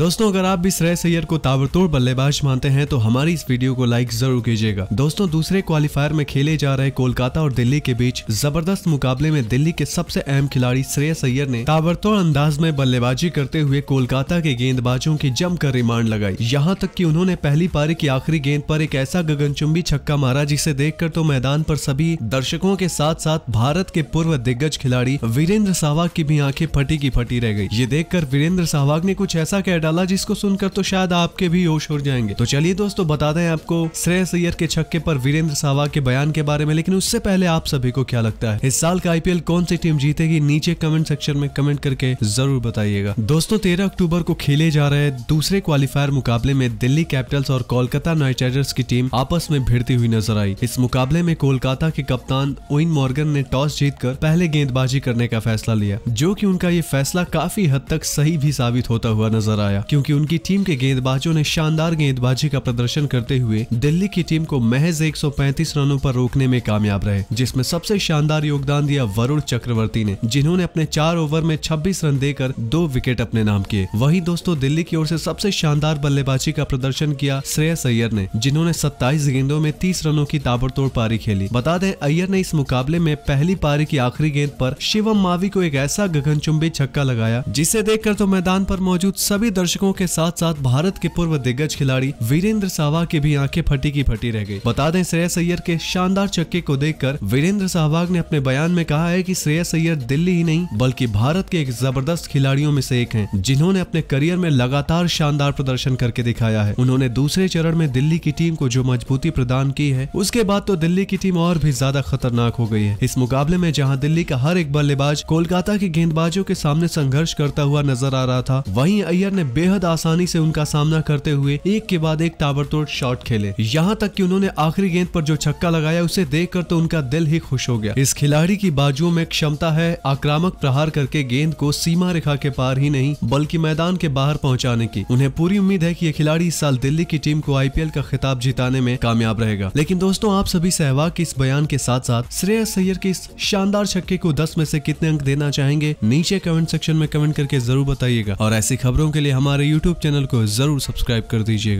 दोस्तों अगर आप भी श्रेय सैयर को ताबड़तोड़ बल्लेबाज मानते हैं तो हमारी इस वीडियो को लाइक जरूर कीजिएगा दोस्तों दूसरे क्वालिफायर में खेले जा रहे कोलकाता और दिल्ली के बीच जबरदस्त मुकाबले में दिल्ली के सबसे अहम खिलाड़ी श्रेय सैयर ने ताबड़तोड़ अंदाज में बल्लेबाजी करते हुए कोलकाता के गेंदबाजों की जमकर रिमांड लगाई यहाँ तक की उन्होंने पहली पारी की आखिरी गेंद पर एक ऐसा गगनचुंबी छक्का मारा जिसे देख तो मैदान पर सभी दर्शकों के साथ साथ भारत के पूर्व दिग्गज खिलाड़ी वीरेंद्र सहवाग की भी आंखें फटी की फटी रह गई ये देखकर वीरेंद्र सहवाग ने कुछ ऐसा कह इंशाल्लाह जिसको सुनकर तो शायद आपके भी होश हो जाएंगे तो चलिए दोस्तों बता दें आपको श्रेय सैयर के छक्के पर वीरेंद्र सहवाग के बयान के बारे में लेकिन उससे पहले आप सभी को क्या लगता है इस साल का आईपीएल कौन सी टीम जीतेगी नीचे कमेंट सेक्शन में कमेंट करके जरूर बताइएगा दोस्तों तेरह अक्टूबर को खेले जा रहे दूसरे क्वालिफायर मुकाबले में दिल्ली कैपिटल्स और कोलकाता नाइट राइडर्स की टीम आपस में भिड़ती हुई नजर आई इस मुकाबले में कोलकाता के कप्तान ओइन मॉर्गन ने टॉस जीतकर पहले गेंदबाजी करने का फैसला लिया जो कि उनका ये फैसला काफी हद तक सही भी साबित होता हुआ नजर आया गया क्योंकि उनकी टीम के गेंदबाजों ने शानदार गेंदबाजी का प्रदर्शन करते हुए दिल्ली की टीम को महज 135 रनों पर रोकने में कामयाब रहे जिसमें सबसे शानदार योगदान दिया वरुण चक्रवर्ती ने जिन्होंने अपने चार ओवर में छब्बीस रन देकर दो विकेट अपने नाम किए वही दोस्तों दिल्ली की ओर से सबसे शानदार बल्लेबाजी का प्रदर्शन किया श्रेयस अयर ने जिन्होंने सत्ताईस गेंदों में तीस रनों की ताबड़तोड़ पारी खेली बता दें अय्यर ने इस मुकाबले में पहली पारी की आखिरी गेंद पर शिवम मावी को एक ऐसा गगनचुंबी छक्का लगाया जिसे देखकर तो मैदान पर मौजूद सभी दर्शक दर्शकों के साथ साथ भारत के पूर्व दिग्गज खिलाड़ी वीरेंद्र सहवाग की भी आंखें फटी की फटी रह गई बता दें श्रेयस अय्यर के शानदार चक्के को देखकर वीरेंद्र सहवाग ने अपने बयान में कहा है कि श्रेयस अय्यर दिल्ली ही नहीं बल्कि भारत के एक जबरदस्त खिलाड़ियों में से एक है जिन्होंने अपने करियर में लगातार शानदार प्रदर्शन करके दिखाया है उन्होंने दूसरे चरण में दिल्ली की टीम को जो मजबूती प्रदान की है उसके बाद तो दिल्ली की टीम और भी ज्यादा खतरनाक हो गई है इस मुकाबले में जहाँ दिल्ली का हर एक बल्लेबाज कोलकाता के गेंदबाजों के सामने संघर्ष करता हुआ नजर आ रहा था वही अय्यर ने बेहद आसानी से उनका सामना करते हुए एक के बाद एक ताबड़तोड़ शॉट खेले यहाँ तक कि उन्होंने आखिरी गेंद पर जो छक्का लगाया उसे देख तो उनका दिल ही खुश हो गया इस खिलाड़ी की बाजुओं में क्षमता है आक्रामक प्रहार करके गेंद को सीमा रेखा के पार ही नहीं बल्कि मैदान के बाहर पहुँचाने की उन्हें पूरी उम्मीद है की ये खिलाड़ी इस साल दिल्ली की टीम को आई का खिताब जिताने में कामयाब रहेगा लेकिन दोस्तों आप सभी सहवाग के इस बयान के साथ साथ श्रेय सैयर के इस शानदार छक्के को दस में से कितने अंक देना चाहेंगे नीचे कमेंट सेक्शन में कमेंट करके जरूर बताइएगा और ऐसी खबरों के लिए हमारे यूट्यूब चैनल को ज़रूर सब्सक्राइब कर दीजिएगा